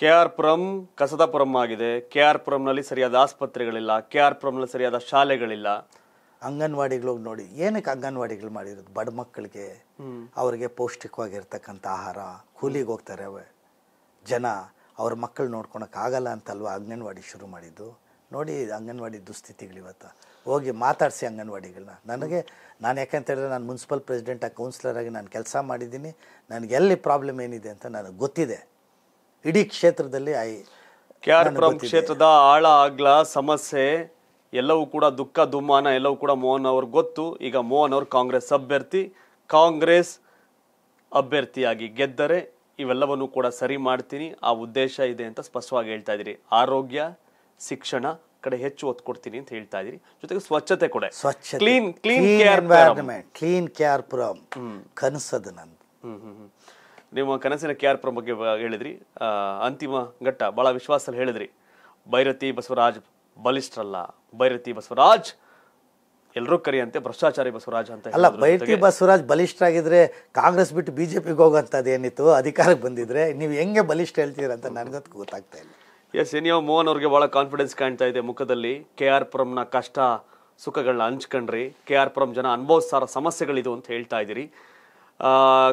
K R Puram ಕಸದಾಪುರಂ ಆಗಿದೆ K R ಪುರಂನಲ್ಲಿ ಸರಿಯಾದ ಆಸ್ಪತ್ರೆಗಳಿಲ್ಲ K R ಪುರಂನಲ್ಲಿ ಸರಿಯಾದ ಶಾಲೆಗಳಿಲ್ಲ ಅಂಗನವಾಡಿಗಳು ನೋಡಿ ಏನಕ್ಕೆ ಅಂಗನವಾಡಿಗಳು ಮಾಡಿರೋದು ಬಡ ಮಕ್ಕಳಿಗೆ ಅವರಿಗೆ ಪೌಷ್ಟಿಕವಾಗಿರ್ತಕ್ಕಂಥ ಆಹಾರ ಕೂಲಿಗೆ ಹೋಗ್ತಾರೆ ಅವೆ ಜನ ಅವ್ರ ಮಕ್ಕಳು ನೋಡ್ಕೊಳಕ್ಕಾಗಲ್ಲ ಅಂತಲ್ವಾ ಅಂಗನವಾಡಿ ಶುರು ಮಾಡಿದ್ದು ನೋಡಿ ಅಂಗನವಾಡಿ ಇವತ್ತು ಹೋಗಿ ಮಾತಾಡಿಸಿ ಅಂಗನವಾಡಿಗಳನ್ನ ನನಗೆ ನಾನು ಹೇಳಿದ್ರೆ ನಾನು ಮುನ್ಸಿಪಲ್ ಪ್ರೆಸಿಡೆಂಟ್ ಕೌನ್ಸಿಲರ್ ಕೌನ್ಸಿಲರಾಗಿ ನಾನು ಕೆಲಸ ಮಾಡಿದ್ದೀನಿ ನನಗೆ ಎಲ್ಲಿ ಪ್ರಾಬ್ಲಮ್ ಏನಿದೆ ಅಂತ ನನಗೆ ಗೊತ್ತಿದೆ ಇಡೀ ಕ್ಷೇತ್ರದಲ್ಲಿ ಐ ಕೆ ಆರ್ ಪುರಂ ಕ್ಷೇತ್ರದ ಆಳ ಆಗ್ಲ ಸಮಸ್ಯೆ ಎಲ್ಲವೂ ಕೂಡ ದುಃಖ ದುಮ್ಮಾನ ಎಲ್ಲವೂ ಕೂಡ ಮೋಹನ್ ಅವ್ರಿಗೆ ಗೊತ್ತು ಈಗ ಮೋಹನ್ ಅವರು ಕಾಂಗ್ರೆಸ್ ಅಭ್ಯರ್ಥಿ ಕಾಂಗ್ರೆಸ್ ಅಭ್ಯರ್ಥಿಯಾಗಿ ಗೆದ್ದರೆ ಇವೆಲ್ಲವನ್ನು ಕೂಡ ಸರಿ ಮಾಡ್ತೀನಿ ಆ ಉದ್ದೇಶ ಇದೆ ಅಂತ ಸ್ಪಷ್ಟವಾಗಿ ಹೇಳ್ತಾ ಇದ್ದೀರಿ ಆರೋಗ್ಯ ಶಿಕ್ಷಣ ಕಡೆ ಹೆಚ್ಚು ಒತ್ತು ಕೊಡ್ತೀನಿ ಅಂತ ಹೇಳ್ತಾ ಇದ್ದೀರಿ ಜೊತೆಗೆ ಸ್ವಚ್ಛತೆ ಕೂಡ ಸ್ವಚ್ಛ clean clean clean clean KR Puram ಕನಸದ ನಂದು ನಿಮ್ಮ ಕನಸಿನ ಕೆ ಆರ್ ಪುರಂ ಬಗ್ಗೆ ಹೇಳಿದ್ರಿ ಅಂತಿಮ ಘಟ್ಟ ಭಾಳ ವಿಶ್ವಾಸದಲ್ಲಿ ಹೇಳಿದ್ರಿ ಭೈರತಿ ಬಸವರಾಜ್ ಬಲಿಷ್ಠರಲ್ಲ ಭೈರತಿ ಬಸವರಾಜ್ ಎಲ್ಲರೂ ಕರೆಯಂತೆ ಭ್ರಷ್ಟಾಚಾರಿ ಬಸವರಾಜ್ ಅಂತ ಅಲ್ಲ ಭೈರತಿ ಬಸವರಾಜ್ ಆಗಿದ್ರೆ ಕಾಂಗ್ರೆಸ್ ಬಿಟ್ಟು ಬಿ ಜೆ ಪಿಗೆ ಹೋಗೋಂಥದ್ದೇನಿತ್ತು ಅಧಿಕಾರಕ್ಕೆ ಬಂದಿದ್ರೆ ನೀವು ಹೆಂಗೆ ಬಲಿಷ್ಠ ಹೇಳ್ತೀರ ಅಂತ ನನಗಂತೂ ಗೊತ್ತಾಗ್ತಾ ಇಲ್ಲ ಎಸ್ ನೀವು ಮೋಹನ್ ಅವ್ರಿಗೆ ಭಾಳ ಕಾನ್ಫಿಡೆನ್ಸ್ ಕಾಣ್ತಾ ಇದೆ ಮುಖದಲ್ಲಿ ಕೆ ಆರ್ ಪುರಂನ ಕಷ್ಟ ಸುಖಗಳನ್ನ ಹಂಚ್ಕೊಂಡ್ರಿ ಕೆ ಆರ್ ಪುರಂ ಜನ ಅನುಭವಿಸ್ತಾರ ಸಮಸ್ಯೆಗಳಿದು ಅಂತ ಹೇಳ್ತಾ ಇದ್ದೀರಿ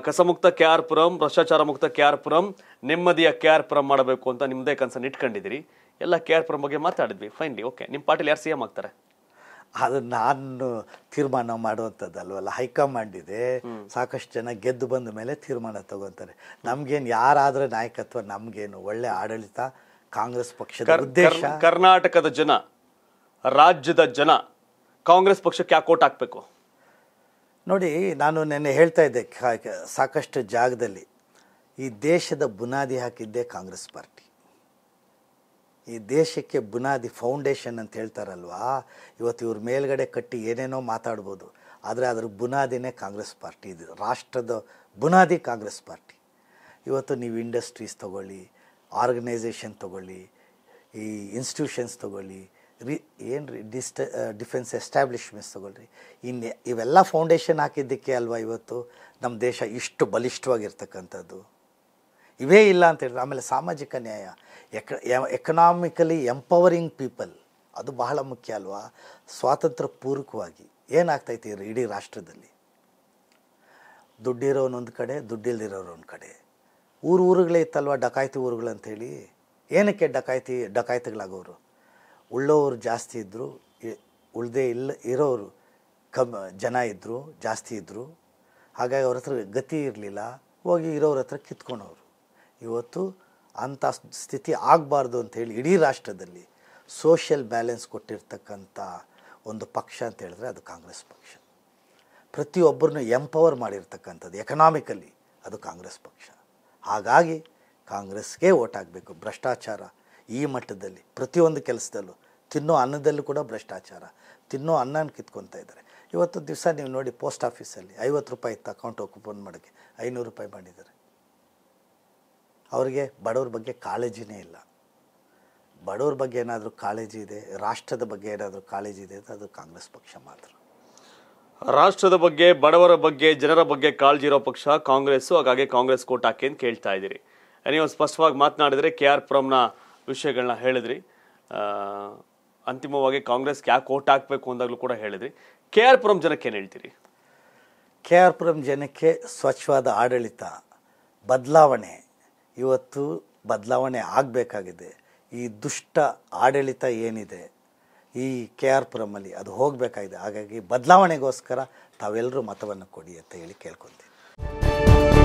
ಕಸಮುಕ್ತ ಕೆ ಆರ್ ಪುರಂ ಭ್ರಷ್ಟಾಚಾರ ಮುಕ್ತ ಕೆ ಆರ್ ಪುರಂ ನೆಮ್ಮದಿಯ ಕೆ ಆರ್ ಪುರಂ ಮಾಡಬೇಕು ಅಂತ ನಿಮ್ಮದೇ ಕನ್ಸನ್ನು ಇಟ್ಕೊಂಡಿದ್ದೀರಿ ಎಲ್ಲ ಕೆ ಆರ್ ಪುರಂ ಬಗ್ಗೆ ಮಾತಾಡಿದ್ವಿ ಫೈನ್ಲಿ ಓಕೆ ನಿಮ್ಮ ಪಾರ್ಟಿಲಿ ಯಾರು ಸಿ ಎಂ ಆಗ್ತಾರೆ ಅದು ನಾನು ತೀರ್ಮಾನ ಮಾಡುವಂಥದ್ದಲ್ವಲ್ಲ ಹೈಕಮಾಂಡ್ ಇದೆ ಸಾಕಷ್ಟು ಜನ ಗೆದ್ದು ಬಂದ ಮೇಲೆ ತೀರ್ಮಾನ ತಗೋತಾರೆ ನಮಗೇನು ಯಾರಾದರೂ ನಾಯಕತ್ವ ನಮಗೇನು ಒಳ್ಳೆ ಆಡಳಿತ ಕಾಂಗ್ರೆಸ್ ಪಕ್ಷದ ಉದ್ದೇಶ ಕರ್ನಾಟಕದ ಜನ ರಾಜ್ಯದ ಜನ ಕಾಂಗ್ರೆಸ್ ಪಕ್ಷಕ್ಕೆ ಯಾಕೆ ಓಟ್ ಹಾಕಬೇಕು ನೋಡಿ ನಾನು ನೆನ್ನೆ ಹೇಳ್ತಾ ಇದ್ದೆ ಸಾಕಷ್ಟು ಜಾಗದಲ್ಲಿ ಈ ದೇಶದ ಬುನಾದಿ ಹಾಕಿದ್ದೇ ಕಾಂಗ್ರೆಸ್ ಪಾರ್ಟಿ ಈ ದೇಶಕ್ಕೆ ಬುನಾದಿ ಫೌಂಡೇಶನ್ ಅಂತ ಹೇಳ್ತಾರಲ್ವಾ ಇವತ್ತು ಇವ್ರ ಮೇಲ್ಗಡೆ ಕಟ್ಟಿ ಏನೇನೋ ಮಾತಾಡ್ಬೋದು ಆದರೆ ಅದ್ರ ಬುನಾದಿನೇ ಕಾಂಗ್ರೆಸ್ ಪಾರ್ಟಿ ಇದು ರಾಷ್ಟ್ರದ ಬುನಾದಿ ಕಾಂಗ್ರೆಸ್ ಪಾರ್ಟಿ ಇವತ್ತು ನೀವು ಇಂಡಸ್ಟ್ರೀಸ್ ತೊಗೊಳ್ಳಿ ಆರ್ಗನೈಸೇಷನ್ ತೊಗೊಳ್ಳಿ ಈ ಇನ್ಸ್ಟಿಟ್ಯೂಷನ್ಸ್ ತೊಗೊಳ್ಳಿ ರಿ ಏನು ರೀ ಡಿಸ್ಟ ಡಿಫೆನ್ಸ್ ಎಸ್ಟಾಬ್ಲಿಷ್ಮೆಂಟ್ಸ್ ತಗೊಳ್ರಿ ಇನ್ನು ಇವೆಲ್ಲ ಫೌಂಡೇಶನ್ ಹಾಕಿದ್ದಕ್ಕೆ ಅಲ್ವಾ ಇವತ್ತು ನಮ್ಮ ದೇಶ ಇಷ್ಟು ಬಲಿಷ್ಠವಾಗಿರ್ತಕ್ಕಂಥದ್ದು ಇವೇ ಇಲ್ಲ ಅಂತ ಹೇಳಿದ್ರೆ ಆಮೇಲೆ ಸಾಮಾಜಿಕ ನ್ಯಾಯ ಎಕ ಎಕನಾಮಿಕಲಿ ಎಂಪವರಿಂಗ್ ಪೀಪಲ್ ಅದು ಬಹಳ ಮುಖ್ಯ ಅಲ್ವಾ ಸ್ವಾತಂತ್ರ್ಯ ಪೂರ್ವಕವಾಗಿ ಏನಾಗ್ತೈತಿ ಇಡೀ ರಾಷ್ಟ್ರದಲ್ಲಿ ದುಡ್ಡಿರೋನೊಂದು ಕಡೆ ದುಡ್ಡಿಲ್ದಿರೋನೊಂದು ಕಡೆ ಊರು ಊರುಗಳೇ ಇತ್ತಲ್ವ ಡಕಾಯ್ತಿ ಊರುಗಳಂಥೇಳಿ ಏನಕ್ಕೆ ಡಕಾಯ್ತಿ ಡಕಾಯ್ತಿಗಳಾಗೋರು ಉಳ್ಳವರು ಜಾಸ್ತಿ ಇದ್ದರು ಉಳ್ದೇ ಇಲ್ಲ ಇರೋರು ಕಮ್ ಜನ ಇದ್ದರು ಜಾಸ್ತಿ ಇದ್ದರು ಹಾಗಾಗಿ ಅವ್ರ ಹತ್ರ ಗತಿ ಇರಲಿಲ್ಲ ಹೋಗಿ ಇರೋರ ಹತ್ರ ಇವತ್ತು ಅಂಥ ಸ್ಥಿತಿ ಆಗಬಾರ್ದು ಅಂಥೇಳಿ ಇಡೀ ರಾಷ್ಟ್ರದಲ್ಲಿ ಸೋಷಿಯಲ್ ಬ್ಯಾಲೆನ್ಸ್ ಕೊಟ್ಟಿರ್ತಕ್ಕಂಥ ಒಂದು ಪಕ್ಷ ಅಂತ ಹೇಳಿದ್ರೆ ಅದು ಕಾಂಗ್ರೆಸ್ ಪಕ್ಷ ಪ್ರತಿಯೊಬ್ಬರನ್ನು ಎಂಪವರ್ ಮಾಡಿರ್ತಕ್ಕಂಥದ್ದು ಎಕನಾಮಿಕಲಿ ಅದು ಕಾಂಗ್ರೆಸ್ ಪಕ್ಷ ಹಾಗಾಗಿ ಕಾಂಗ್ರೆಸ್ಗೆ ಓಟ್ ಆಗಬೇಕು ಭ್ರಷ್ಟಾಚಾರ ಈ ಮಟ್ಟದಲ್ಲಿ ಪ್ರತಿಯೊಂದು ಕೆಲಸದಲ್ಲೂ ತಿನ್ನೋ ಅನ್ನದಲ್ಲೂ ಕೂಡ ಭ್ರಷ್ಟಾಚಾರ ತಿನ್ನೋ ಅನ್ನನ ಕಿತ್ಕೊತಾ ಇದ್ದಾರೆ ಇವತ್ತು ದಿವಸ ನೀವು ನೋಡಿ ಪೋಸ್ಟ್ ಆಫೀಸಲ್ಲಿ ಐವತ್ತು ರೂಪಾಯಿ ಇತ್ತು ಅಕೌಂಟ್ ಓಪನ್ ಮಾಡೋಕ್ಕೆ ಐನೂರು ರೂಪಾಯಿ ಮಾಡಿದ್ದಾರೆ ಅವರಿಗೆ ಬಡವ್ರ ಬಗ್ಗೆ ಕಾಳಜಿನೇ ಇಲ್ಲ ಬಡವ್ರ ಬಗ್ಗೆ ಏನಾದರೂ ಕಾಳಜಿ ಇದೆ ರಾಷ್ಟ್ರದ ಬಗ್ಗೆ ಏನಾದರೂ ಕಾಳಜಿ ಇದೆ ಅಂತ ಅದು ಕಾಂಗ್ರೆಸ್ ಪಕ್ಷ ಮಾತ್ರ ರಾಷ್ಟ್ರದ ಬಗ್ಗೆ ಬಡವರ ಬಗ್ಗೆ ಜನರ ಬಗ್ಗೆ ಕಾಳಜಿ ಇರೋ ಪಕ್ಷ ಕಾಂಗ್ರೆಸ್ಸು ಹಾಗಾಗಿ ಕಾಂಗ್ರೆಸ್ ಕೋಟ್ ಹಾಕಿ ಅಂತ ಕೇಳ್ತಾ ಇದ್ದೀರಿ ನೀವು ಸ್ಪಷ್ಟವಾಗಿ ಮಾತನಾಡಿದರೆ ಕೆ ಆರ್ ಪುರಂನ ವಿಷಯಗಳನ್ನ ಹೇಳಿದ್ರಿ ಅಂತಿಮವಾಗಿ ಕಾಂಗ್ರೆಸ್ಗೆ ಯಾಕೆ ಓಟ್ ಹಾಕಬೇಕು ಅಂದಾಗಲೂ ಕೂಡ ಹೇಳಿದ್ರಿ ಕೆ ಆರ್ ಪುರಂ ಜನಕ್ಕೆ ಏನು ಹೇಳ್ತೀರಿ ಕೆ ಆರ್ ಪುರಂ ಜನಕ್ಕೆ ಸ್ವಚ್ಛವಾದ ಆಡಳಿತ ಬದಲಾವಣೆ ಇವತ್ತು ಬದಲಾವಣೆ ಆಗಬೇಕಾಗಿದೆ ಈ ದುಷ್ಟ ಆಡಳಿತ ಏನಿದೆ ಈ ಕೆ ಆರ್ ಪುರಮಲ್ಲಿ ಅದು ಹೋಗಬೇಕಾಗಿದೆ ಹಾಗಾಗಿ ಬದಲಾವಣೆಗೋಸ್ಕರ ತಾವೆಲ್ಲರೂ ಮತವನ್ನು ಕೊಡಿ ಅಂತ ಹೇಳಿ ಕೇಳ್ಕೊತೀವಿ